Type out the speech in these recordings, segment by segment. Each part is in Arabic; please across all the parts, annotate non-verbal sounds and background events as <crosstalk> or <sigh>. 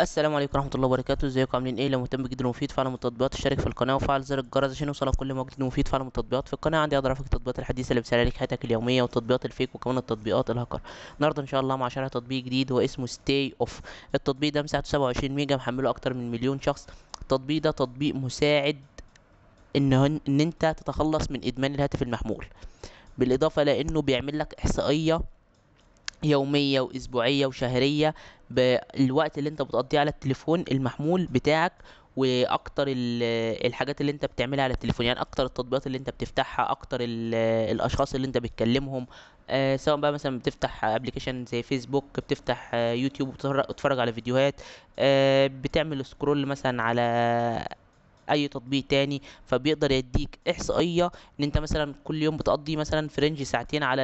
السلام عليكم ورحمه الله وبركاته ازيكم عاملين ايه لو مهتم جدا ومفيد فعلا التطبيقات اشترك في القناه وفعل زر الجرس عشان يوصلك كل ما جديد ومفيد فعلا التطبيقات في القناه عندي اقدر التطبيقات الحديثه اللي بتسهل عليك حياتك اليوميه والتطبيقات الفيك وكمان التطبيقات الهاكر النهارده ان شاء الله مع شرح تطبيق جديد هو اسمه ستاي اوف التطبيق ده مساحته 27 ميجا محمله اكتر من مليون شخص التطبيق ده تطبيق مساعد ان ان انت تتخلص من ادمان الهاتف المحمول بالاضافه لانه بيعمل لك احصائيه يوميه واسبوعيه وشهريه بالوقت اللي انت بتقضيه على التليفون المحمول بتاعك واكتر الحاجات اللي انت بتعملها على التليفون يعني اكتر التطبيقات اللي انت بتفتحها اكتر الاشخاص اللي انت بتكلمهم أه سواء بقى مثلا بتفتح ابلكيشن زي فيسبوك بتفتح آه، يوتيوب وتتفرج على فيديوهات أه بتعمل سكرول مثلا على اي تطبيق تاني فبيقدر يديك احصائيه ان انت مثلا كل يوم بتقضي مثلا فرنج ساعتين على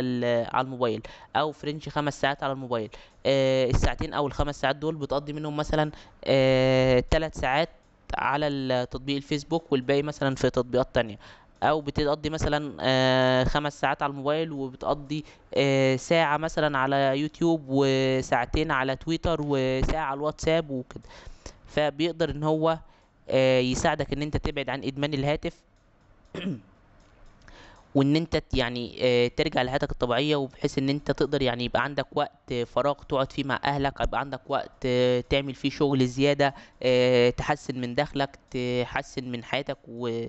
على الموبايل او فرنج خمس ساعات على الموبايل آه الساعتين او الخمس ساعات دول بتقضي منهم مثلا آه تلات ساعات على تطبيق الفيسبوك والباقي مثلا في تطبيقات تانية او بتقضي مثلا آه خمس ساعات على الموبايل وبتقضي آه ساعة مثلا على يوتيوب وساعتين على تويتر وساعة على الواتساب وكده فبيقدر ان هو آه، يساعدك ان انت تبعد عن ادمان الهاتف <clears throat> وان انت يعني آه، ترجع لحياتك الطبيعيه وبحيث ان انت تقدر يعني يبقى عندك وقت فراغ تقعد فيه مع اهلك يبقى عندك وقت آه، تعمل فيه شغل زياده تحسن من دخلك تحسن من حياتك و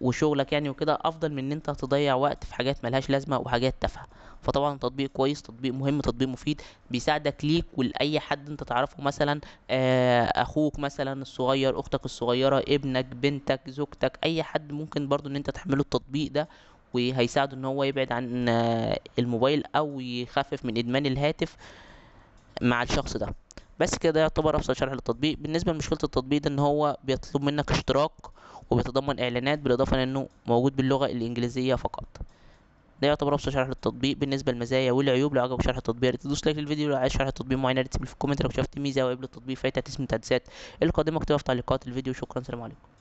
وشغلك يعني وكده افضل من ان انت تضيع وقت في حاجات ملهاش لازمه وحاجات تافهه فطبعا تطبيق كويس تطبيق مهم تطبيق مفيد بيساعدك ليك ولاي حد انت تعرفه مثلا آه، اخوك مثلا الصغير اختك الصغيره ابنك بنتك زوجتك اي حد ممكن برضو ان انت تحمله التطبيق ده وهيساعده ان هو يبعد عن آه، الموبايل او يخفف من ادمان الهاتف مع الشخص ده بس كده يعتبر افضل شرح للتطبيق بالنسبه لمشكله التطبيق ده ان هو بيطلب منك اشتراك وبيتضمن اعلانات بالاضافه لانه موجود باللغه الانجليزيه فقط ده يعتبر ابسط شرح للتطبيق بالنسبه للمزايا والعيوب لو عجبك شرح التطبيق تدوس لايك للفيديو لو عايز شرح التطبيق معين اكتب في الكومنت لو شفت ميزه او عيب للتطبيق فايتك اسم التحديثات القادمه اكتبها في تعليقات الفيديو شكرا سلام عليكم